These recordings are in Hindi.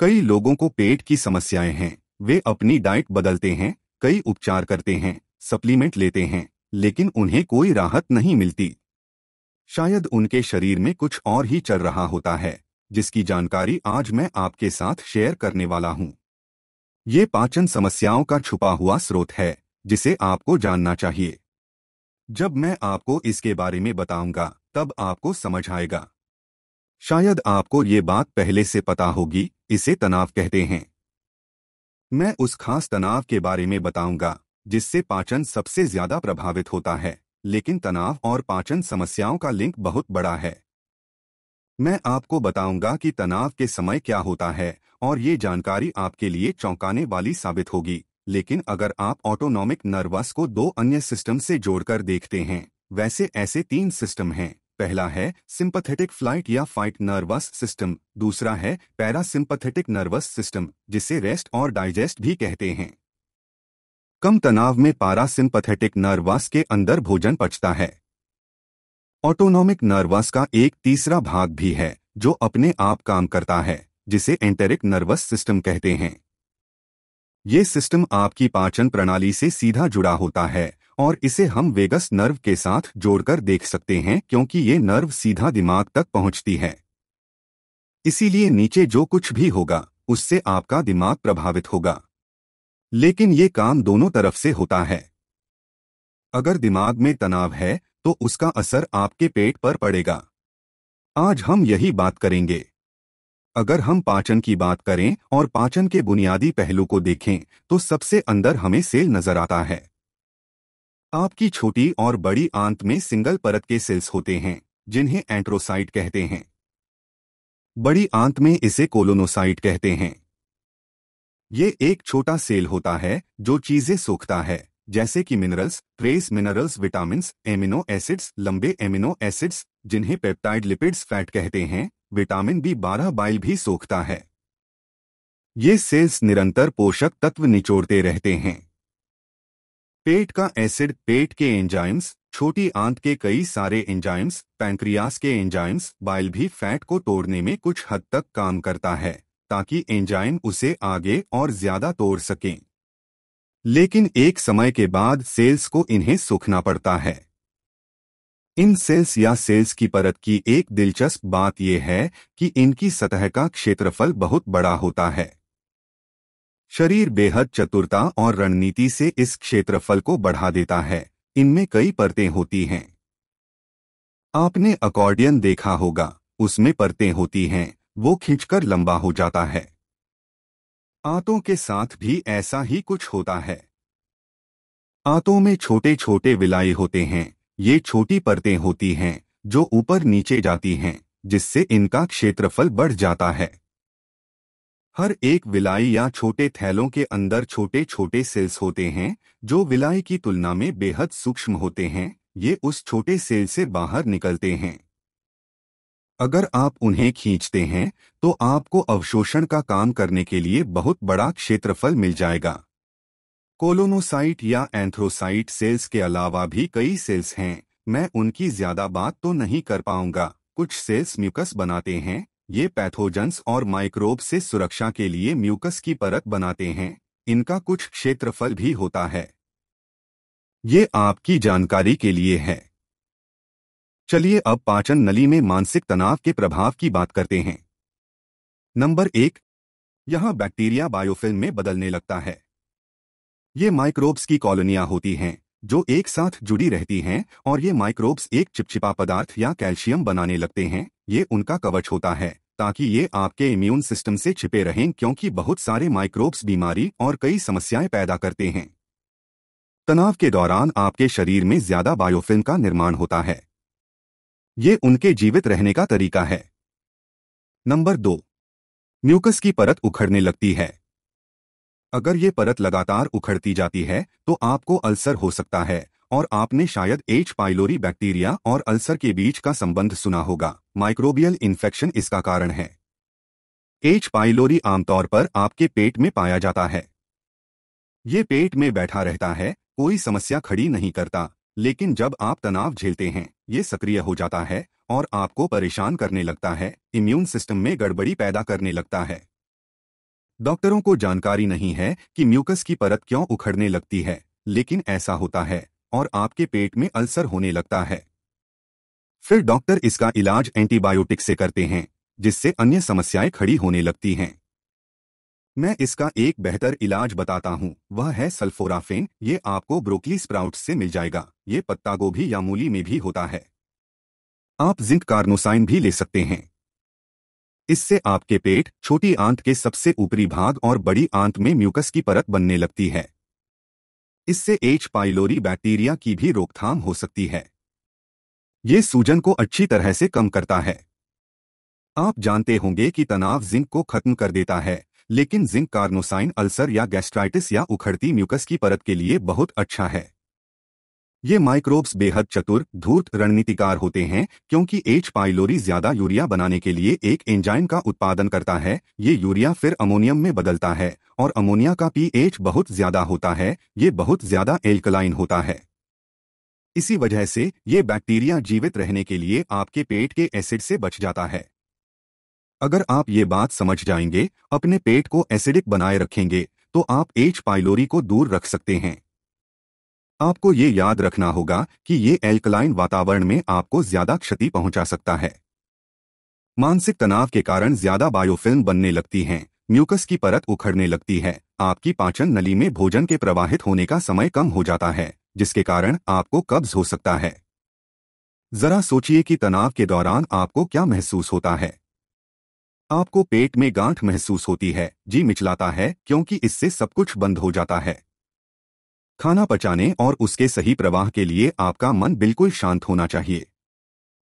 कई लोगों को पेट की समस्याएं हैं वे अपनी डाइट बदलते हैं कई उपचार करते हैं सप्लीमेंट लेते हैं लेकिन उन्हें कोई राहत नहीं मिलती शायद उनके शरीर में कुछ और ही चल रहा होता है जिसकी जानकारी आज मैं आपके साथ शेयर करने वाला हूं। ये पाचन समस्याओं का छुपा हुआ स्रोत है जिसे आपको जानना चाहिए जब मैं आपको इसके बारे में बताऊंगा तब आपको समझ आएगा शायद आपको ये बात पहले से पता होगी इसे तनाव कहते हैं मैं उस खास तनाव के बारे में बताऊंगा जिससे पाचन सबसे ज्यादा प्रभावित होता है लेकिन तनाव और पाचन समस्याओं का लिंक बहुत बड़ा है मैं आपको बताऊंगा कि तनाव के समय क्या होता है और ये जानकारी आपके लिए चौंकाने वाली साबित होगी लेकिन अगर आप ऑटोनॉमिक नर्वस को दो अन्य सिस्टम से जोड़कर देखते हैं वैसे ऐसे तीन सिस्टम हैं पहला है सिंपथेटिक फ्लाइट या फाइट नर्वस सिस्टम दूसरा है पैरासिंपथेटिक नर्वस सिस्टम जिसे रेस्ट और डाइजेस्ट भी कहते हैं कम तनाव में पारासिंपथेटिक नर्वस के अंदर भोजन पचता है ऑटोनॉमिक नर्वस का एक तीसरा भाग भी है जो अपने आप काम करता है जिसे एंटेरिक नर्वस सिस्टम कहते हैं ये सिस्टम आपकी पाचन प्रणाली से सीधा जुड़ा होता है और इसे हम वेगस नर्व के साथ जोड़कर देख सकते हैं क्योंकि ये नर्व सीधा दिमाग तक पहुंचती है इसीलिए नीचे जो कुछ भी होगा उससे आपका दिमाग प्रभावित होगा लेकिन ये काम दोनों तरफ से होता है अगर दिमाग में तनाव है तो उसका असर आपके पेट पर पड़ेगा आज हम यही बात करेंगे अगर हम पाचन की बात करें और पाचन के बुनियादी पहलू को देखें तो सबसे अंदर हमें सेल नजर आता है आपकी छोटी और बड़ी आंत में सिंगल परत के सेल्स होते हैं जिन्हें एंट्रोसाइट कहते हैं बड़ी आंत में इसे कोलोनोसाइट कहते हैं ये एक छोटा सेल होता है जो चीजें सोखता है जैसे कि minerals trace minerals vitamin amino acids लंबे एमिनो एसिड्स जिन्हें पेप्टाइड लिपिड्स फैट कहते हैं विटामिन बी बारह बाइल भी सोखता है ये सेल्स निरंतर पोषक तत्व निचोड़ते रहते हैं पेट का एसिड पेट के एंजाइम्स छोटी आंत के कई सारे एंजाइम्स पैंक्रियास के एंजाइम्स बाइल भी फैट को तोड़ने में कुछ हद तक काम करता है ताकि एंजाइम उसे आगे और ज्यादा तोड़ सकें लेकिन एक समय के बाद सेल्स को इन्हें सूखना पड़ता है इन सेल्स या सेल्स की परत की एक दिलचस्प बात यह है कि इनकी सतह का क्षेत्रफल बहुत बड़ा होता है शरीर बेहद चतुरता और रणनीति से इस क्षेत्रफल को बढ़ा देता है इनमें कई परतें होती हैं आपने अकॉर्डियन देखा होगा उसमें परतें होती हैं वो खींचकर लंबा हो जाता है आंतों के साथ भी ऐसा ही कुछ होता है आंतों में छोटे छोटे विलाई होते हैं ये छोटी परतें होती हैं जो ऊपर नीचे जाती हैं जिससे इनका क्षेत्रफल बढ़ जाता है हर एक विलाई या छोटे थैलों के अंदर छोटे छोटे सेल्स होते हैं जो विलाई की तुलना में बेहद सूक्ष्म होते हैं ये उस छोटे सेल से बाहर निकलते हैं अगर आप उन्हें खींचते हैं तो आपको अवशोषण का काम करने के लिए बहुत बड़ा क्षेत्रफल मिल जाएगा कोलोनोसाइट या एंथ्रोसाइट सेल्स के अलावा भी कई सेल्स हैं मैं उनकी ज्यादा बात तो नहीं कर पाऊंगा कुछ सेल्स म्यूकस बनाते हैं ये पैथोजन्स और माइक्रोब से सुरक्षा के लिए म्यूकस की परत बनाते हैं इनका कुछ क्षेत्रफल भी होता है ये आपकी जानकारी के लिए है चलिए अब पाचन नली में मानसिक तनाव के प्रभाव की बात करते हैं नंबर एक यहां बैक्टीरिया बायोफिल्म में बदलने लगता है ये माइक्रोब्स की कॉलोनियां होती हैं जो एक साथ जुड़ी रहती हैं और ये माइक्रोब्स एक चिपचिपा पदार्थ या कैल्शियम बनाने लगते हैं ये उनका कवच होता है ताकि ये आपके इम्यून सिस्टम से छिपे रहें क्योंकि बहुत सारे माइक्रोब्स बीमारी और कई समस्याएं पैदा करते हैं तनाव के दौरान आपके शरीर में ज्यादा बायोफिल्म का निर्माण होता है ये उनके जीवित रहने का तरीका है नंबर दो म्यूकस की परत उखड़ने लगती है अगर ये परत लगातार उखड़ती जाती है तो आपको अल्सर हो सकता है और आपने शायद एच पाइलोरी बैक्टीरिया और अल्सर के बीच का संबंध सुना होगा माइक्रोबियल इन्फेक्शन इसका कारण है एच पाइलोरी आमतौर पर आपके पेट में पाया जाता है ये पेट में बैठा रहता है कोई समस्या खड़ी नहीं करता लेकिन जब आप तनाव झेलते हैं ये सक्रिय हो जाता है और आपको परेशान करने लगता है इम्यून सिस्टम में गड़बड़ी पैदा करने लगता है डॉक्टरों को जानकारी नहीं है कि म्यूकस की परत क्यों उखड़ने लगती है लेकिन ऐसा होता है और आपके पेट में अल्सर होने लगता है फिर डॉक्टर इसका इलाज एंटीबायोटिक से करते हैं जिससे अन्य समस्याएं खड़ी होने लगती हैं मैं इसका एक बेहतर इलाज बताता हूं वह है सल्फोराफेन ये आपको ब्रोकली स्प्राउट्स से मिल जाएगा ये पत्ता गोभी या मूली में भी होता है आप जिंक कार्नोसाइन भी ले सकते हैं इससे आपके पेट छोटी आंत के सबसे ऊपरी भाग और बड़ी आंत में म्यूकस की परत बनने लगती है इससे एच पाइलोरी बैक्टीरिया की भी रोकथाम हो सकती है ये सूजन को अच्छी तरह से कम करता है आप जानते होंगे कि तनाव जिंक को खत्म कर देता है लेकिन जिंक कार्नोसाइन अल्सर या गैस्ट्राइटिस या उखड़ती म्यूकस की परत के लिए बहुत अच्छा है ये माइक्रोब्स बेहद चतुर धूर्त रणनीतिकार होते हैं क्योंकि एच पाइलोरी ज्यादा यूरिया बनाने के लिए एक एंजाइम का उत्पादन करता है ये यूरिया फिर अमोनियम में बदलता है और अमोनिया का पीएच बहुत ज्यादा होता है ये बहुत ज्यादा एल्कलाइन होता है इसी वजह से ये बैक्टीरिया जीवित रहने के लिए आपके पेट के एसिड से बच जाता है अगर आप ये बात समझ जाएंगे अपने पेट को एसिडिक बनाए रखेंगे तो आप एच पाइलोरी को दूर रख सकते हैं आपको ये याद रखना होगा कि ये एल्कलाइन वातावरण में आपको ज्यादा क्षति पहुंचा सकता है मानसिक तनाव के कारण ज्यादा बायोफिल्म बनने लगती हैं म्यूकस की परत उखड़ने लगती है आपकी पाचन नली में भोजन के प्रवाहित होने का समय कम हो जाता है जिसके कारण आपको कब्ज हो सकता है जरा सोचिए कि तनाव के दौरान आपको क्या महसूस होता है आपको पेट में गांठ महसूस होती है जी मिचलाता है क्योंकि इससे सब कुछ बंद हो जाता है खाना पचाने और उसके सही प्रवाह के लिए आपका मन बिल्कुल शांत होना चाहिए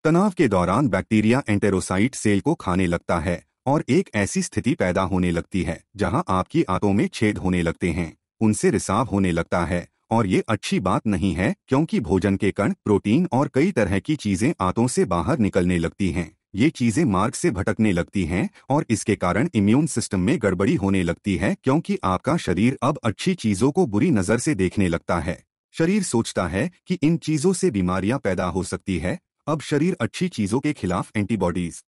तनाव के दौरान बैक्टीरिया एंटेरोसाइट सेल को खाने लगता है और एक ऐसी स्थिति पैदा होने लगती है जहां आपकी आंतों में छेद होने लगते हैं उनसे रिसाव होने लगता है और ये अच्छी बात नहीं है क्योंकि भोजन के कण प्रोटीन और कई तरह की चीजें आंतों से बाहर निकलने लगती हैं ये चीजें मार्ग से भटकने लगती हैं और इसके कारण इम्यून सिस्टम में गड़बड़ी होने लगती है क्योंकि आपका शरीर अब अच्छी चीजों को बुरी नजर से देखने लगता है शरीर सोचता है कि इन चीजों से बीमारियां पैदा हो सकती है अब शरीर अच्छी चीजों के खिलाफ एंटीबॉडीज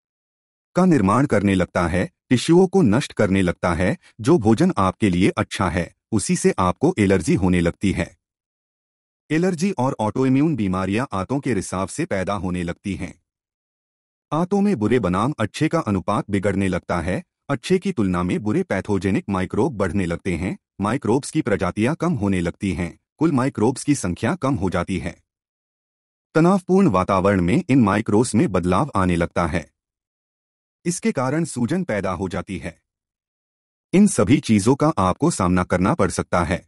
का निर्माण करने लगता है टिश्यूओं को नष्ट करने लगता है जो भोजन आपके लिए अच्छा है उसी से आपको एलर्जी होने लगती है एलर्जी और ऑटोइम्यून बीमारियां आंतों के रिसाव से पैदा होने लगती हैं आंतों में बुरे बनाम अच्छे का अनुपात बिगड़ने लगता है अच्छे की तुलना में बुरे पैथोजेनिक माइक्रोब बढ़ने लगते हैं माइक्रोब्स की प्रजातियां कम होने लगती हैं कुल माइक्रोब्स की संख्या कम हो जाती है तनावपूर्ण वातावरण में इन माइक्रोब्स में बदलाव आने लगता है इसके कारण सूजन पैदा हो जाती है इन सभी चीजों का आपको सामना करना पड़ सकता है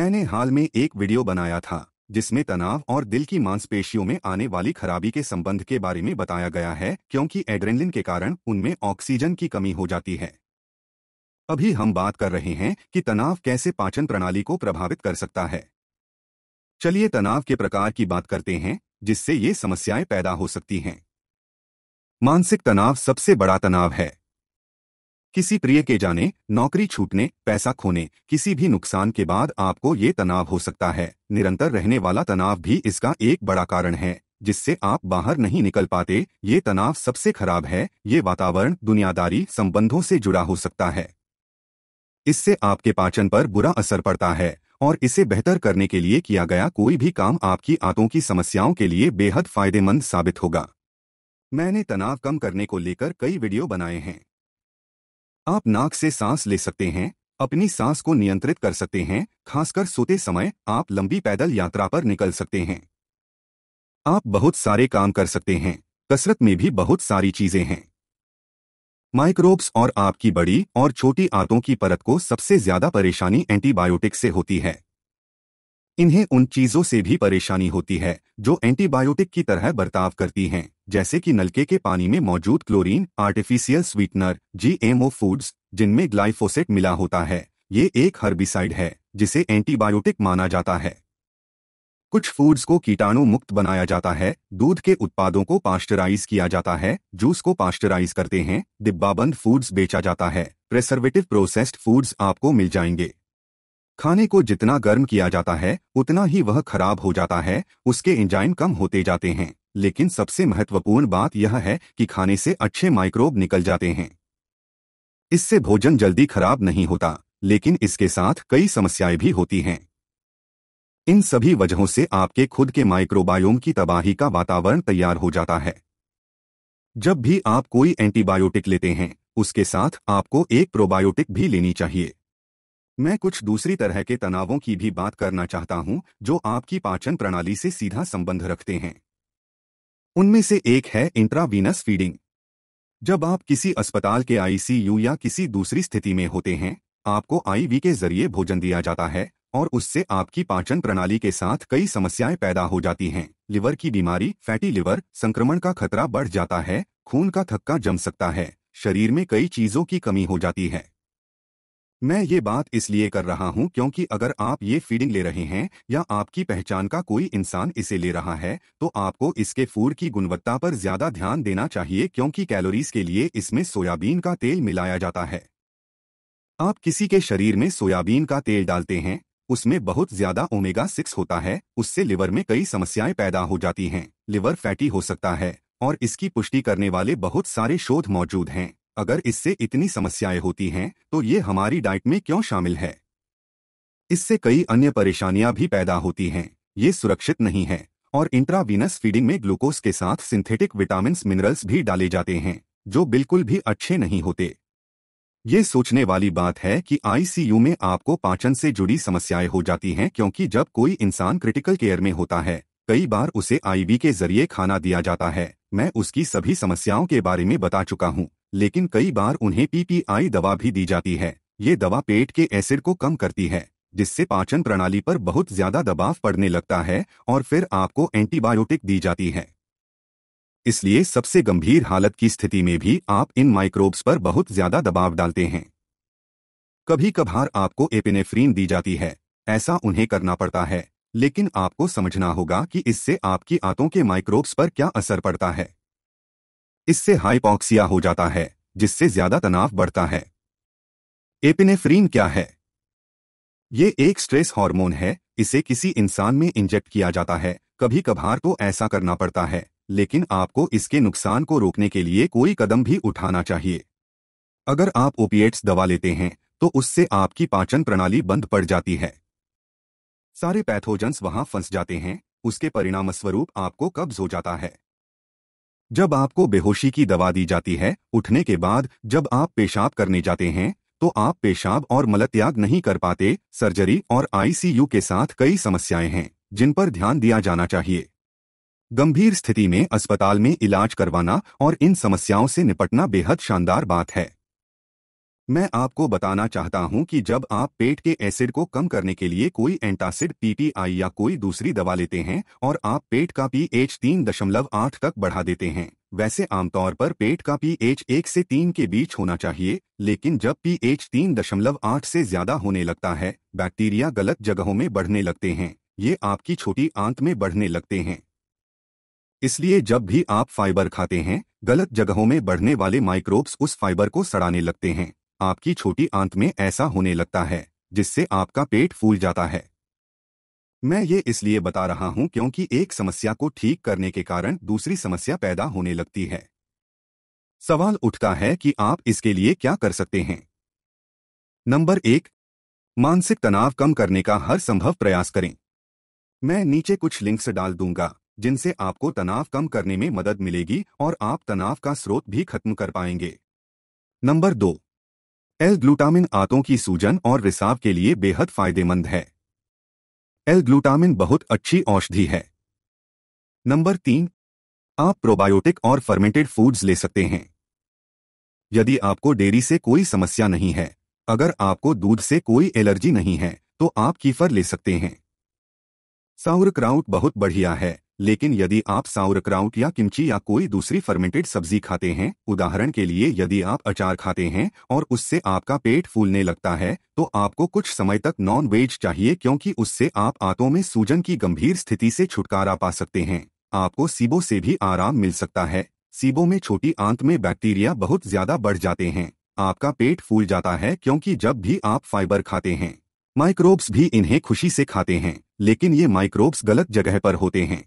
मैंने हाल में एक वीडियो बनाया था जिसमें तनाव और दिल की मांसपेशियों में आने वाली खराबी के संबंध के बारे में बताया गया है क्योंकि एड्रेनलिन के कारण उनमें ऑक्सीजन की कमी हो जाती है अभी हम बात कर रहे हैं कि तनाव कैसे पाचन प्रणाली को प्रभावित कर सकता है चलिए तनाव के प्रकार की बात करते हैं जिससे ये समस्याएं पैदा हो सकती हैं मानसिक तनाव सबसे बड़ा तनाव है किसी प्रिय के जाने नौकरी छूटने पैसा खोने किसी भी नुकसान के बाद आपको ये तनाव हो सकता है निरंतर रहने वाला तनाव भी इसका एक बड़ा कारण है जिससे आप बाहर नहीं निकल पाते ये तनाव सबसे खराब है ये वातावरण दुनियादारी संबंधों से जुड़ा हो सकता है इससे आपके पाचन पर बुरा असर पड़ता है और इसे बेहतर करने के लिए किया गया कोई भी काम आपकी आंतों की समस्याओं के लिए बेहद फायदेमंद साबित होगा मैंने तनाव कम करने को लेकर कई वीडियो बनाए हैं आप नाक से सांस ले सकते हैं अपनी सांस को नियंत्रित कर सकते हैं खासकर सोते समय आप लंबी पैदल यात्रा पर निकल सकते हैं आप बहुत सारे काम कर सकते हैं कसरत में भी बहुत सारी चीजें हैं माइक्रोब्स और आपकी बड़ी और छोटी आंतों की परत को सबसे ज्यादा परेशानी एंटीबायोटिक से होती है इन्हें उन चीजों से भी परेशानी होती है जो एंटीबायोटिक की तरह बर्ताव करती हैं जैसे कि नलके के पानी में मौजूद chlorine artificial sweetener GMO foods जिनमें ग्लाइफोसेट मिला होता है ये एक हर्बिसाइड है जिसे एंटीबायोटिक माना जाता है कुछ फूड्स को कीटाणु मुक्त बनाया जाता है दूध के उत्पादों को पास्टराइज किया जाता है जूस को पास्टराइज करते हैं डिब्बाबंद फूड्स बेचा जाता है प्रेसर्वेटिव प्रोसेस्ड फूड्स आपको मिल जाएंगे खाने को जितना गर्म किया जाता है उतना ही वह खराब हो जाता है उसके एंजाइम कम होते जाते हैं लेकिन सबसे महत्वपूर्ण बात यह है कि खाने से अच्छे माइक्रोब निकल जाते हैं इससे भोजन जल्दी खराब नहीं होता लेकिन इसके साथ कई समस्याएं भी होती हैं इन सभी वजहों से आपके खुद के माइक्रोबायोम की तबाही का वातावरण तैयार हो जाता है जब भी आप कोई एंटीबायोटिक लेते हैं उसके साथ आपको एक प्रोबायोटिक भी लेनी चाहिए मैं कुछ दूसरी तरह के तनावों की भी बात करना चाहता हूं जो आपकी पाचन प्रणाली से सीधा संबंध रखते हैं उनमें से एक है इंट्रावीनस फीडिंग जब आप किसी अस्पताल के आईसीयू या किसी दूसरी स्थिति में होते हैं आपको आईवी के जरिए भोजन दिया जाता है और उससे आपकी पाचन प्रणाली के साथ कई समस्याएं पैदा हो जाती हैं लिवर की बीमारी फैटी लिवर संक्रमण का खतरा बढ़ जाता है खून का थक्का जम सकता है शरीर में कई चीजों की कमी हो जाती है मैं ये बात इसलिए कर रहा हूँ क्योंकि अगर आप ये फीडिंग ले रहे हैं या आपकी पहचान का कोई इंसान इसे ले रहा है तो आपको इसके फूड की गुणवत्ता पर ज्यादा ध्यान देना चाहिए क्योंकि कैलोरीज के लिए इसमें सोयाबीन का तेल मिलाया जाता है आप किसी के शरीर में सोयाबीन का तेल डालते हैं उसमें बहुत ज्यादा ओमेगा सिक्स होता है उससे लिवर में कई समस्याएं पैदा हो जाती हैं लिवर फैटी हो सकता है और इसकी पुष्टि करने वाले बहुत सारे शोध मौजूद हैं अगर इससे इतनी समस्याएं होती हैं तो ये हमारी डाइट में क्यों शामिल है इससे कई अन्य परेशानियां भी पैदा होती हैं ये सुरक्षित नहीं है और इंट्रावीनस फीडिंग में ग्लूकोज के साथ सिंथेटिक विटामिन मिनरल्स भी डाले जाते हैं जो बिल्कुल भी अच्छे नहीं होते ये सोचने वाली बात है कि आईसीयू में आपको पाचन से जुड़ी समस्याएं हो जाती हैं क्योंकि जब कोई इंसान क्रिटिकल केयर में होता है कई बार उसे आईवी के जरिए खाना दिया जाता है मैं उसकी सभी समस्याओं के बारे में बता चुका हूँ लेकिन कई बार उन्हें पीपीआई दवा भी दी जाती है ये दवा पेट के एसिड को कम करती है जिससे पाचन प्रणाली पर बहुत ज्यादा दबाव पड़ने लगता है और फिर आपको एंटीबायोटिक दी जाती है इसलिए सबसे गंभीर हालत की स्थिति में भी आप इन माइक्रोब्स पर बहुत ज्यादा दबाव डालते हैं कभी कभार आपको एपिनेफ्रीन दी जाती है ऐसा उन्हें करना पड़ता है लेकिन आपको समझना होगा कि इससे आपकी आंतों के माइक्रोब्स पर क्या असर पड़ता है इससे हाइपॉक्सिया हो जाता है जिससे ज्यादा तनाव बढ़ता है एपिनेफ्रीन क्या है ये एक स्ट्रेस हार्मोन है इसे किसी इंसान में इंजेक्ट किया जाता है कभी कभार तो ऐसा करना पड़ता है लेकिन आपको इसके नुकसान को रोकने के लिए कोई कदम भी उठाना चाहिए अगर आप ओपिएट्स दवा लेते हैं तो उससे आपकी पाचन प्रणाली बंद पड़ जाती है सारे पैथोजन्स वहां फंस जाते हैं उसके परिणामस्वरूप आपको कब्ज हो जाता है जब आपको बेहोशी की दवा दी जाती है उठने के बाद जब आप पेशाब करने जाते हैं तो आप पेशाब और मलत्याग नहीं कर पाते सर्जरी और आईसीयू के साथ कई समस्याएं हैं जिन पर ध्यान दिया जाना चाहिए गंभीर स्थिति में अस्पताल में इलाज करवाना और इन समस्याओं से निपटना बेहद शानदार बात है मैं आपको बताना चाहता हूं कि जब आप पेट के एसिड को कम करने के लिए कोई एंटासिड पीटीआई या कोई दूसरी दवा लेते हैं और आप पेट का पीएच 3.8 तक बढ़ा देते हैं वैसे आमतौर पर पेट का पीएच 1 से 3 के बीच होना चाहिए लेकिन जब पीएच 3.8 से ज्यादा होने लगता है बैक्टीरिया गलत जगहों में बढ़ने लगते हैं ये आपकी छोटी आंत में बढ़ने लगते हैं इसलिए जब भी आप फाइबर खाते हैं गलत जगहों में बढ़ने वाले माइक्रोब्स उस फाइबर को सड़ाने लगते हैं आपकी छोटी आंत में ऐसा होने लगता है जिससे आपका पेट फूल जाता है मैं ये इसलिए बता रहा हूं क्योंकि एक समस्या को ठीक करने के कारण दूसरी समस्या पैदा होने लगती है सवाल उठता है कि आप इसके लिए क्या कर सकते हैं नंबर एक मानसिक तनाव कम करने का हर संभव प्रयास करें मैं नीचे कुछ लिंक्स डाल दूंगा जिनसे आपको तनाव कम करने में मदद मिलेगी और आप तनाव का स्रोत भी खत्म कर पाएंगे नंबर दो एल ग्लूटामिन आंतों की सूजन और रिसाव के लिए बेहद फायदेमंद है एल ग्लूटामिन बहुत अच्छी औषधि है नंबर तीन आप प्रोबायोटिक और फर्मेंटेड फूड्स ले सकते हैं यदि आपको डेयरी से कोई समस्या नहीं है अगर आपको दूध से कोई एलर्जी नहीं है तो आप कीफर ले सकते हैं क्राउट बहुत बढ़िया है लेकिन यदि आप साउरक्राउट या किमची या कोई दूसरी फर्मेंटेड सब्जी खाते हैं उदाहरण के लिए यदि आप अचार खाते हैं और उससे आपका पेट फूलने लगता है तो आपको कुछ समय तक नॉन वेज चाहिए क्योंकि उससे आप आंतों में सूजन की गंभीर स्थिति से छुटकारा पा सकते हैं आपको सीबो से भी आराम मिल सकता है सीबो में छोटी आंत में बैक्टीरिया बहुत ज्यादा बढ़ जाते हैं आपका पेट फूल जाता है क्योंकि जब भी आप फाइबर खाते हैं माइक्रोब्स भी इन्हें खुशी से खाते हैं लेकिन ये माइक्रोब्स गलत जगह पर होते हैं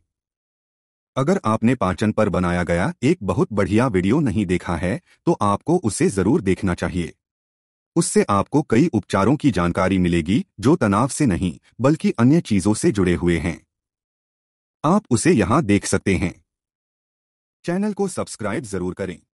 अगर आपने पाचन पर बनाया गया एक बहुत बढ़िया वीडियो नहीं देखा है तो आपको उसे जरूर देखना चाहिए उससे आपको कई उपचारों की जानकारी मिलेगी जो तनाव से नहीं बल्कि अन्य चीजों से जुड़े हुए हैं आप उसे यहां देख सकते हैं चैनल को सब्सक्राइब जरूर करें